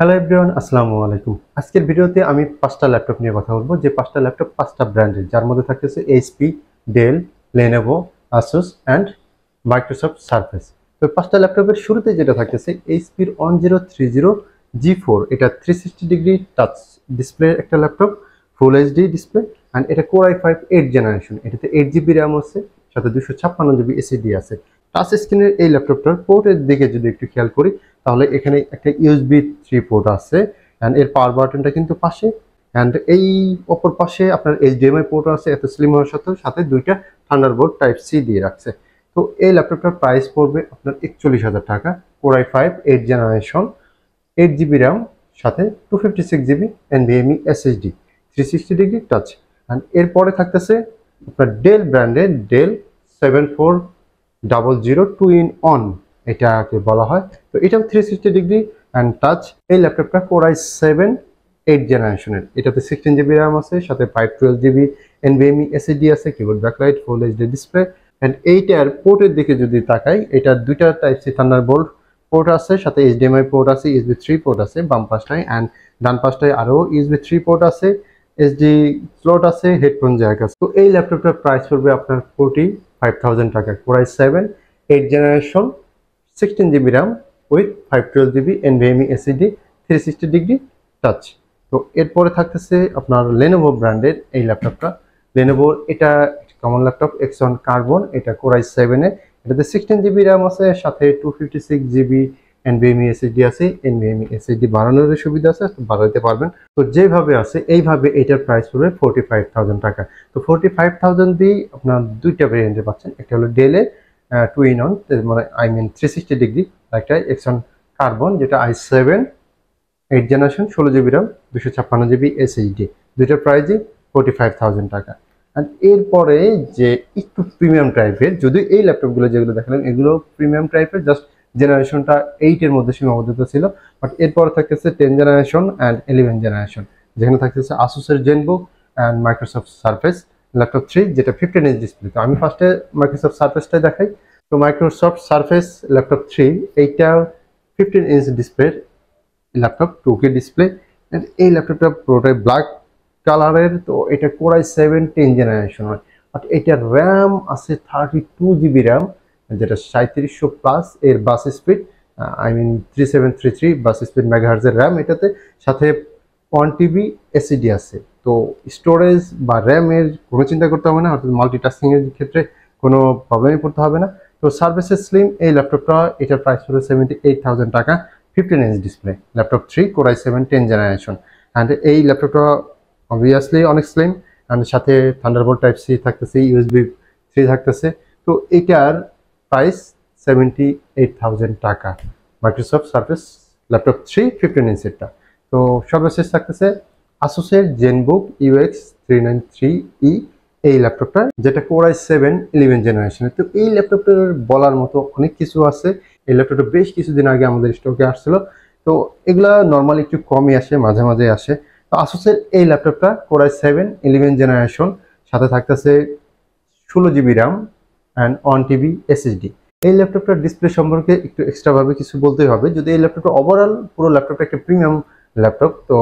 hello everyone আসসালামু আলাইকুম আজকের ভিডিওতে আমি পাঁচটা ল্যাপটপ নিয়ে কথা বলবো যে পাঁচটা ল্যাপটপ পাঁচটা ব্র্যান্ডের যার মধ্যে থাকতেছে HP Dell Lenovo Asus and Microsoft Surface তো পাঁচটা ল্যাপটপের শুরুতে যেটা থাকতেছে এইচপির one zero three zero G four এটা three sixty degree touch display একটা laptop full HD display and এটা আই ফাইভ এইট জেনারেশন এটাতে এইট জিবি র্যাম আছে সাথে দুশো ছাপ্পান্ন জিবি এসিডি আছে টাচ স্ক্রিনের এই ল্যাপটপটার পোর্টের দিকে যদি একটু খেয়াল করি তাহলে এখানে একটা ইউএসবি থ্রি পোর্ট আছে অ্যান্ড এর পাওয়ার বাটনটা কিন্তু পাশে অ্যান্ড এই অপর পাশে আপনার এইচডিএমআই পোর্ট আছে এত স্লিম হওয়ার সাথে সাথে দুইটা থান্ডারবোর্ড টাইপ সি দিয়ে রাখছে তো এই ল্যাপটপটার প্রাইস পড়বে আপনার একচল্লিশ হাজার টাকা core i five eight generation eight GB RAM সাথে two fifty six GB NVMe SSD three sixty degree touch and এরপরে থাকতেছে আপনার ডেল ব্র্যান্ডের Dell seven four double zero two in one এটাকে বলা হয় তো এটাও three sixty degree and touch এই ল্যাপটপটা কোরআই সেভেন এইট জেনারেশনের এটাতে সিক্সটিন জিবি র্যাম আছে সাথে ফাইভ টুয়েলভ জিবি এনবিএমই এসএডি আছে keyboard backlight full HD display and এইটার পোর্টের দিকে যদি তাকাই এটা দুইটা type C Thunderbolt port আছে সাথে এইচডিএমআই পোর্ট আছে ইউএসবি থ্রি পোর্ট আছে বাম পাশটায় অ্যান্ড ডান পাশটায় আরও ইউএসবি থ্রি পোর্ট আছে এসডি স্লট আছে হেডফোন জ্যাক আছে তো এই ল্যাপটপটার প্রাইস পড়বে আপনার ফোর্টি ফাইভ থাউজেন্ড টাকা core i seven eight generation sixteen GB RAM with five twelve GB NVMe SSD three sixty degree touch তো এরপরে থাকতেছে আপনার লেনোভো ব্র্যান্ডের এই ল্যাপটপটা লেনোভোর এটা কমন ল্যাপটপ এক্সন কার্বন এটা কোরাই সেভেনে এটাতে সিক্সটিন জিবি র্যাম আছে সাথে two fifty six GB NVMe SSD আছে এনভিএমই এসএসডি বাড়ানোর সুবিধা আছে বাড়াতে পারবেন তো যেভাবে আছে এইভাবে এটার প্রাইস পড়বে ফোর্টি ফাইভ থাউজেন্ড টাকা তো ফোর্টি ফাইভ থাউজেন্ড দিয়ে আপনার দুইটা ভেরিয়েন্টে পাচ্ছেন একটা হলো ডেলের টু ইন ওয়ান মানে I mean three sixty degree একটা এক্সন কার্বন যেটা আই সেভেন এইট জেনারেশন ষোলো জিবি র্যাম দুশো ছাপ্পান্ন জিবি এসএইচডি দুইটার প্রাইজই ফোর্টি ফাইভ থাউজেন্ড টাকা অ্যান্ড এরপরে যে একটু প্রিমিয়াম টাইপের যদিও এই ল্যাপটপগুলো যেগুলো দেখালাম এগুলো প্রিমিয়াম টাইপের জাস্ট জেনারেশনটা এইটের মধ্যে সীমাবদ্ধতা ছিল বাট এরপরে থাকতেছে ten generation and eleven generation যেখানে থাকতেছে আসুসের Zenbook and Microsoft Surface laptop three যেটা ফিফটিন ইঞ্চ ডিসপ্লে তো আমি ফার্স্টে মাইক্রোসফট সার্ফেসটাই দেখাই তো মাইক্রোসফট সার্ফেস ল্যাপটপ থ্রি এইটা ফিফটিন ইঞ্চ ডিসপ্লের ল্যাপটপ টু কে ডিসপ্লে এই ল্যাপটপটা পুরোটাই ব্ল্যাক কালারের তো এটা কোড়াই সেভেন টেন জেনারেশন হয় আর এটার র্যাম আছে থার্টি টু জিবি র্যাম যেটা সাঁত্রিশশো প্লাস এর bus speed I mean three seven three three bus speed মেগাহার্জের র্যাম এটাতে সাথে ওয়ান টিবি এসিডি আছে তো স্টোরেজ বা র্যামের কোনো চিন্তা করতে হবে না অর্থাৎ মাল্টিটাস্কিংয়ের ক্ষেত্রে কোনো প্রবলেমে পড়তে হবে না তো সার্ভিসেস স্লিম এই ল্যাপটপটা এটার প্রাইস হলো সেভেন্টি এইট থাউজেন্ড টাকা fifteen inch display laptop three core i seven ten generation and এই ল্যাপটপটা অবভিয়াসলি অনেক স্লিম অ্যান্ড সাথে থান্ডারবোল্ট টাইপ সি থাকতেছে ইউএসবি থ্রি থাকতেছে তো এটার প্রাইস সেভেন্টি এইট টাকা Microsoft Surface laptop three fifteen ইঞ্চেরটা তো সর্বশেষ থাকতেছে আসুসের Zenbook UX three nine three E এই ল্যাপটপটা যেটা কোরাই সেভেন ইলেভেন জেনারেশনের তো এই ল্যাপটপটার বলার মতো অনেক কিছু আছে এই ল্যাপটপটা বেশ কিছুদিন আগে আমাদের স্টকে আসছিল তো এগুলা নর্মালি একটু কমই আসে মাঝে মাঝে আসে তো আসুসের এই ল্যাপটপটা কোরাই সেভেন ইলেভেন জেনারেশন সাথে থাকতেছে ষোলো GB RAM and one TB SSD এই ল্যাপটপটার ডিসপ্লে সম্পর্কে একটু এক্সট্রাভাবে কিছু বলতেই হবে যদি এই ল্যাপটপটা ওভারঅল পুরো ল্যাপটপটা একটা প্রিমিয়াম ল্যাপটপ তো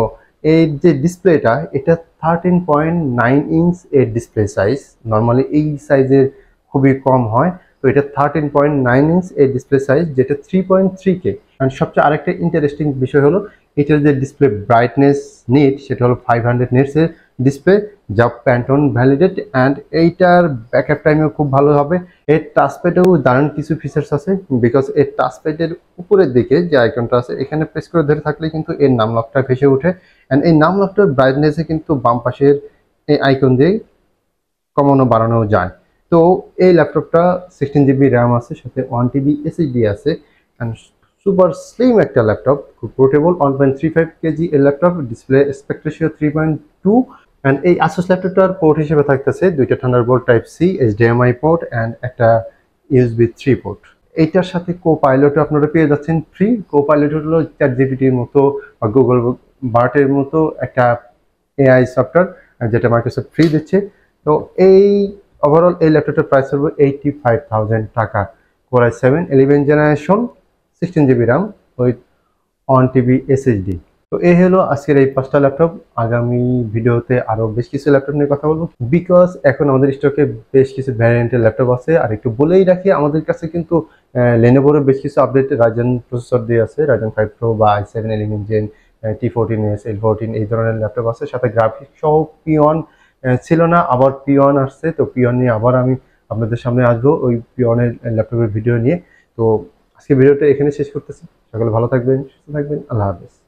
এর যে ডিসপ্লেটা এটা থার্টিন পয়েন্ট নাইন ইঞ্চ এর ডিসপ্লে সাইজ নর্মালি এই সাইজের খুবই কম হয় তো এটা থার্টিন পয়েন্ট নাইন ইঞ্চ এর ডিসপ্লে সাইজ যেটা three point three K and সবচেয়ে আরেকটা ইন্টারেস্টিং বিষয় হলো এটার যে ডিসপ্লে ব্রাইটনেস নিট সেটা হলো ফাইভ হান্ড্রেড নেটসের ডিসপ্লে যা প্যান্টন ভ্যালিডেট অ্যান্ড এইটার ব্যাকআপ টাইমও খুব ভালো হবে এর টাচপ্যাডেও দারুণ কিছু ফিচার্স আছে বিকজ এর টাচপ্যাডের উপরের দিকে যে আইকনটা আছে এখানে প্রেস করে ধরে থাকলে কিন্তু এর নাম লকটা ভেসে ওঠে এন্ড এই নাম লকটার ব্রাইটনেসে কিন্তু বাম পাশের এই আইকন দিয়ে কমানো বাড়ানো যায় তো এই ল্যাপটপটা সিক্সটিন জিবি র্যাম আছে সাথে ওয়ান টিবি এসএসডি আছে অ্যান্ড সুপার স্লিম একটা ল্যাপটপ খুব portable one point three five KG এই laptop display aspect ratio three point two and এই আসোস ল্যাপটপটার পোর্ট হিসেবে থাকতেছে দুইটা Thunderbolt type C HDMI port and একটা ইউএসবি থ্রি পোর্ট এইটার সাথে কো পাইলটও আপনারা পেয়ে যাচ্ছেন ফ্রি কো পাইলট হলো চার জিবিটির মতো বা গুগল বার্টের মতো একটা এআই সফটওয়্যার যেটা মাইক্রোসফট ফ্রি দিচ্ছে তো এই ওভারঅল এই ল্যাপটপটার প্রাইস হবে এইটটি ফাইভ টাকা core i seven eleven generation sixteen GB RAM with one TB SSD তো এই হলো আজকের এই পাঁচটা ল্যাপটপ আগামী ভিডিওতে আরও বেশ কিছু ল্যাপটপ নিয়ে কথা বলবো বিকজ এখন আমাদের স্টকে বেশ কিছু ভ্যারিয়েন্টের ল্যাপটপ আছে আর একটু বলেই রাখি আমাদের কাছে কিন্তু লেনোভোরও বেশ কিছু আপডেট রাজেন প্রসেসর দিয়ে আছে রাজেন ফাইভ প্রো বা I seven eleven gen T fourteen S L fourteen এই ধরনের ল্যাপটপ আছে সাথে গ্রাফিক সহ পিওন ছিল না আবার পিওন আসছে তো পিওন নিয়ে আবার আমি আপনাদের সামনে আসবো ওই পিওনের ল্যাপটপের ভিডিও নিয়ে তো আজকে ভিডিওটা এখানে শেষ করতেছি সকলে ভালো থাকবেন সুস্থ থাকবেন আল্লাহ হাফিজ